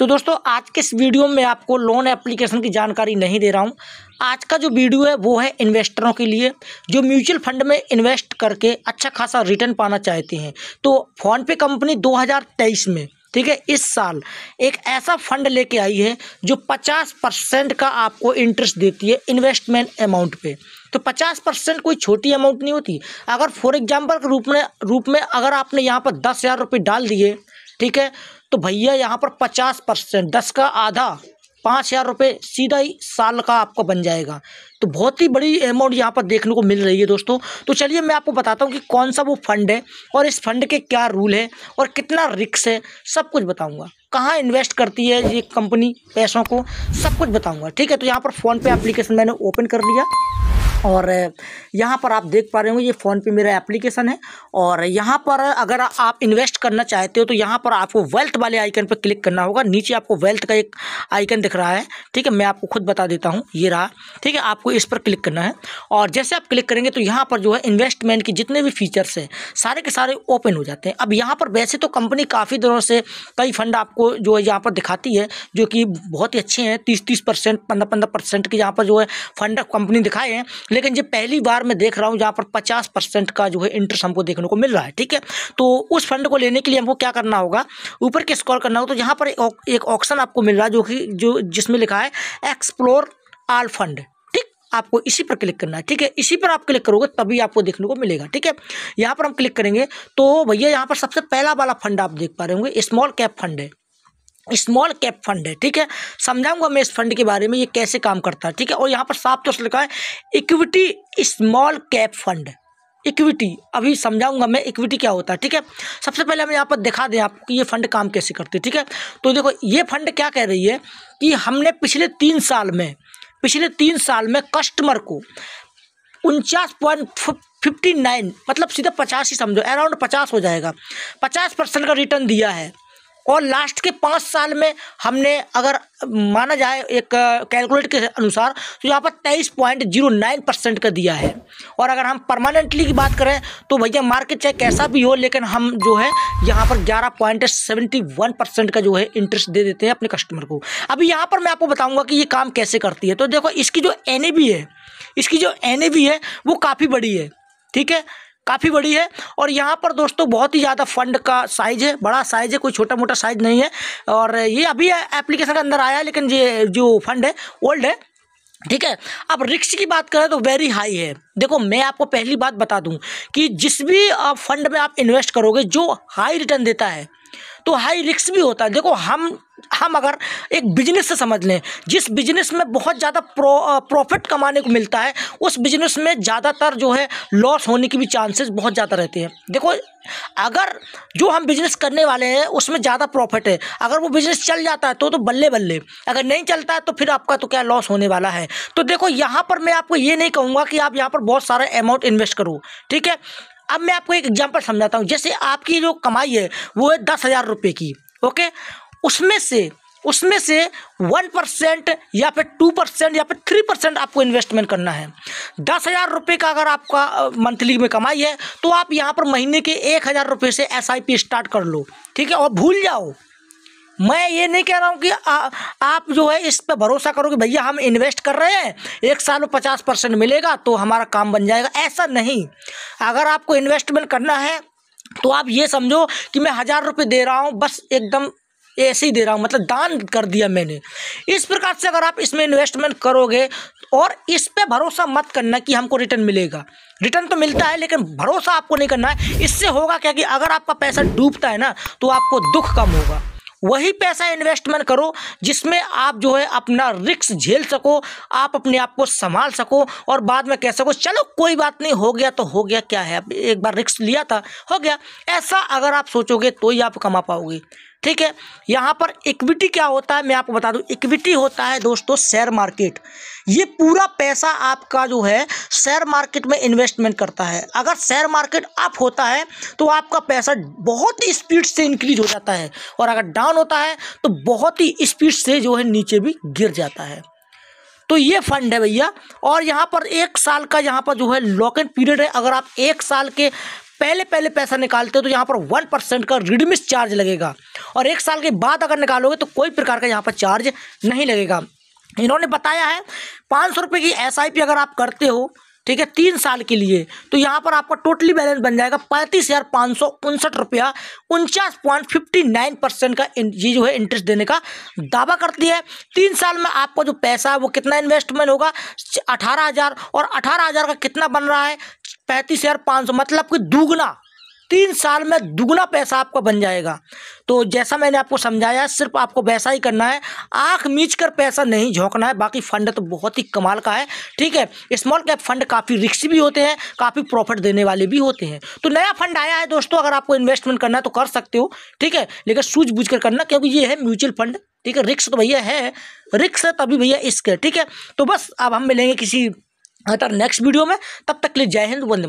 तो दोस्तों आज के इस वीडियो में आपको लोन एप्लीकेशन की जानकारी नहीं दे रहा हूँ आज का जो वीडियो है वो है इन्वेस्टरों के लिए जो म्यूचुअल फंड में इन्वेस्ट करके अच्छा खासा रिटर्न पाना चाहते हैं तो फोनपे कंपनी दो में ठीक है इस साल एक ऐसा फंड लेके आई है जो 50 परसेंट का आपको इंटरेस्ट देती है इन्वेस्टमेंट अमाउंट पे तो 50 परसेंट कोई छोटी अमाउंट नहीं होती अगर फॉर एग्जांपल के रूप में रूप में अगर आपने यहाँ पर दस हज़ार रुपये डाल दिए ठीक है तो भैया यहाँ पर पचास परसेंट दस का आधा पाँच हज़ार रुपये सीधा ही साल का आपका बन जाएगा तो बहुत ही बड़ी अमाउंट यहाँ पर देखने को मिल रही है दोस्तों तो चलिए मैं आपको बताता हूँ कि कौन सा वो फंड है और इस फंड के क्या रूल है और कितना रिक्स है सब कुछ बताऊँगा कहाँ इन्वेस्ट करती है ये कंपनी पैसों को सब कुछ बताऊँगा ठीक है तो यहाँ पर फ़ोनपे एप्लीकेशन मैंने ओपन कर लिया और यहाँ पर आप देख पा रहे होंगे ये फ़ोन पे मेरा एप्लीकेशन है और यहाँ पर अगर आप इन्वेस्ट करना चाहते हो तो यहाँ पर आपको वेल्थ वाले आइकन पर क्लिक करना होगा नीचे आपको वेल्थ का एक आइकन दिख रहा है ठीक है मैं आपको खुद बता देता हूँ ये रहा ठीक है आपको इस पर क्लिक करना है और जैसे आप क्लिक करेंगे तो यहाँ पर जो है इन्वेस्टमेंट के जितने भी फीचर्स हैं सारे के सारे ओपन हो जाते हैं अब यहाँ पर वैसे तो कंपनी काफ़ी दिनों से कई फंड आपको जो है यहाँ पर दिखाती है जो कि बहुत ही अच्छे हैं तीस तीस परसेंट पंद्रह पंद्रह परसेंट के यहाँ पर जो है फंड कंपनी दिखाए हैं लेकिन ये पहली बार मैं देख रहा हूँ जहाँ पर पचास परसेंट का जो है इंटरेस्ट हमको देखने को मिल रहा है ठीक है तो उस फंड को लेने के लिए हमको क्या करना होगा ऊपर के स्कॉल करना होगा तो यहाँ पर एक ऑप्शन आपको मिल रहा है जो कि जो जिसमें लिखा है एक्सप्लोर आल फंड आपको इसी पर क्लिक करना है ठीक है इसी पर आप क्लिक करोगे तभी आपको देखने को मिलेगा ठीक है यहाँ पर हम क्लिक करेंगे तो भैया यहाँ पर सबसे पहला वाला फंड आप देख पा रहे होंगे स्मॉल कैप फंड है स्मॉल कैप फंड है ठीक है समझाऊंगा मैं इस फंड के बारे में ये कैसे काम करता है ठीक है और यहाँ पर साफ तौर से लिखा है equity small cap fund equity अभी समझाऊंगा मैं इक्विटी क्या होता है ठीक है सबसे पहले हम यहाँ पर दिखा दें आपको कि ये फंड काम कैसे करते हैं ठीक है तो देखो ये फंड क्या कह रही है कि हमने पिछले तीन साल में पिछले तीन साल में कस्टमर को उनचास पॉइंट फिफ्टी नाइन मतलब सीधा पचास ही समझो अराउंड पचास हो जाएगा पचास परसेंट का रिटर्न दिया है और लास्ट के पाँच साल में हमने अगर माना जाए एक कैलकुलेट के अनुसार तो यहाँ पर तेईस पॉइंट जीरो नाइन परसेंट का दिया है और अगर हम परमानेंटली की बात करें तो भैया मार्केट चाहे कैसा भी हो लेकिन हम जो है यहाँ पर ग्यारह पॉइंट सेवेंटी वन परसेंट का जो है इंटरेस्ट दे देते हैं अपने कस्टमर को अभी यहाँ पर मैं आपको बताऊँगा कि ये काम कैसे करती है तो देखो इसकी जो एन है इसकी जो एन है वो काफ़ी बड़ी है ठीक है काफ़ी बड़ी है और यहाँ पर दोस्तों बहुत ही ज़्यादा फंड का साइज़ है बड़ा साइज़ है कोई छोटा मोटा साइज़ नहीं है और ये अभी एप्लीकेशन के अंदर आया है लेकिन ये जो फंड है ओल्ड है ठीक है अब रिक्स की बात करें तो वेरी हाई है देखो मैं आपको पहली बात बता दूं कि जिस भी फंड में आप इन्वेस्ट करोगे जो हाई रिटर्न देता है तो हाई रिक्स भी होता है देखो हम हम अगर एक बिजनेस से समझ लें जिस बिजनेस में बहुत ज़्यादा प्रॉफिट कमाने को मिलता है उस बिजनेस में ज़्यादातर जो है लॉस होने की भी चांसेस बहुत ज़्यादा रहते हैं देखो अगर जो हम बिजनेस करने वाले हैं उसमें ज़्यादा प्रॉफिट है अगर वो बिजनेस चल जाता है तो तो बल्ले बल्ले अगर नहीं चलता है तो फिर आपका तो क्या लॉस होने वाला है तो देखो यहाँ पर मैं आपको ये नहीं कहूँगा कि आप यहाँ पर बहुत सारा अमाउंट इन्वेस्ट करो ठीक है अब मैं आपको एक एग्जाम्पल समझाता हूँ जैसे आपकी जो कमाई है वो है दस हज़ार रुपये की ओके उसमें से उसमें से वन परसेंट या फिर टू परसेंट या फिर थ्री परसेंट आपको इन्वेस्टमेंट करना है दस हज़ार रुपये का अगर आपका मंथली में कमाई है तो आप यहाँ पर महीने के एक हज़ार रुपये से एस स्टार्ट कर लो ठीक है और भूल जाओ मैं ये नहीं कह रहा हूँ कि आ, आप जो है इस पर भरोसा करो कि भैया हम इन्वेस्ट कर रहे हैं एक साल में पचास परसेंट मिलेगा तो हमारा काम बन जाएगा ऐसा नहीं अगर आपको इन्वेस्टमेंट करना है तो आप ये समझो कि मैं हज़ार रुपये दे रहा हूँ बस एकदम ऐसे ही दे रहा हूँ मतलब दान कर दिया मैंने इस प्रकार से अगर आप इसमें इन्वेस्टमेंट करोगे और इस पर भरोसा मत करना कि हमको रिटर्न मिलेगा रिटर्न तो मिलता है लेकिन भरोसा आपको नहीं करना है इससे होगा क्या कि अगर आपका पैसा डूबता है ना तो आपको दुख कम होगा वही पैसा इन्वेस्टमेंट करो जिसमें आप जो है अपना रिक्स झेल सको आप अपने आप को संभाल सको और बाद में कह सको चलो कोई बात नहीं हो गया तो हो गया क्या है एक बार रिक्स लिया था हो गया ऐसा अगर आप सोचोगे तो ही आप कमा पाओगे ठीक है यहाँ पर इक्विटी क्या होता है मैं आपको बता दूँ इक्विटी होता है दोस्तों शेयर मार्केट ये पूरा पैसा आपका जो है शेयर मार्केट में इन्वेस्टमेंट करता है अगर शेयर मार्केट अप होता है तो आपका पैसा बहुत ही स्पीड से इंक्रीज हो जाता है और अगर डाउन होता है तो बहुत ही स्पीड से जो है नीचे भी गिर जाता है तो ये फंड है भैया और यहाँ पर एक साल का यहाँ पर जो है लॉक इन पीरियड है अगर आप एक साल के पहले पहले पैसा निकालते हो तो यहाँ पर वन परसेंट का रिडमिस चार्ज लगेगा और एक साल के बाद अगर निकालोगे तो कोई प्रकार का यहाँ पर चार्ज नहीं लगेगा इन्होंने बताया है पाँच सौ रुपये की एस अगर आप करते हो ठीक है तीन साल के लिए तो यहाँ पर आपका टोटली बैलेंस बन जाएगा पैंतीस हज़ार पाँच सौ उनसठ रुपया उनचास पॉइंट फिफ्टी नाइन परसेंट का ये जो है इंटरेस्ट देने का दावा करती है तीन साल में आपका जो पैसा है वो कितना इन्वेस्टमेंट होगा अठारह हज़ार और अठारह हज़ार का कितना बन रहा है पैंतीस हज़ार पाँच सौ मतलब कि दुगना तीन साल में दुगना पैसा आपका बन जाएगा तो जैसा मैंने आपको समझाया सिर्फ आपको वैसा ही करना है आंख मीच कर पैसा नहीं झोंकना है बाकी फंड तो बहुत ही कमाल का है ठीक है स्मॉल कैप फंड काफ़ी रिक्स भी होते हैं काफ़ी प्रॉफिट देने वाले भी होते हैं तो नया फंड आया है दोस्तों अगर आपको इन्वेस्टमेंट करना है तो कर सकते हो ठीक है लेकिन सूझबूझ कर करना क्योंकि ये है म्यूचुअल फंड ठीक है रिक्स तो भैया है रिक्स है तभी भैया इसके ठीक है तो बस अब हम मिलेंगे किसी अगर नेक्स्ट वीडियो में तब तक के लिए जय हिंद वंदे